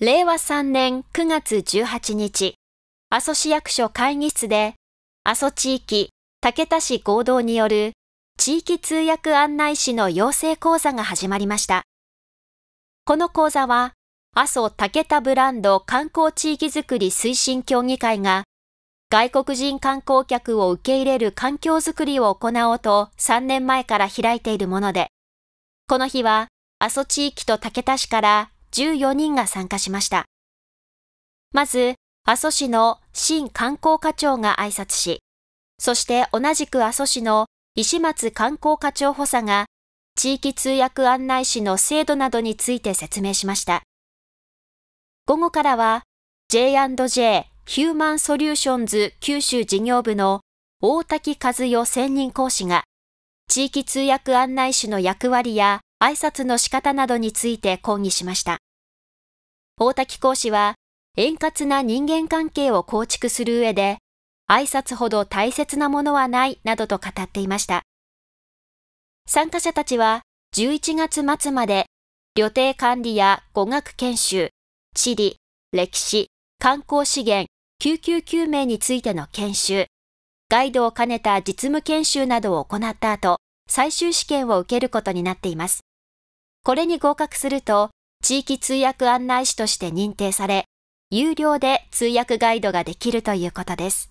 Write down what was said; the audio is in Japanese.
令和3年9月18日、阿蘇市役所会議室で、阿蘇地域竹田市合同による地域通訳案内士の養成講座が始まりました。この講座は、阿蘇竹田ブランド観光地域づくり推進協議会が、外国人観光客を受け入れる環境づくりを行おうと3年前から開いているもので、この日は、阿蘇地域と竹田市から14人が参加しました。まず、阿蘇市の新観光課長が挨拶し、そして同じく阿蘇市の石松観光課長補佐が、地域通訳案内士の制度などについて説明しました。午後からは、J&J ヒューマンソリューションズ九州事業部の大滝和代専任講師が、地域通訳案内士の役割や挨拶の仕方などについて講義しました。大滝講師は、円滑な人間関係を構築する上で、挨拶ほど大切なものはないなどと語っていました。参加者たちは、11月末まで、旅程管理や語学研修、地理、歴史、観光資源、救急救命についての研修、ガイドを兼ねた実務研修などを行った後、最終試験を受けることになっています。これに合格すると、地域通訳案内士として認定され、有料で通訳ガイドができるということです。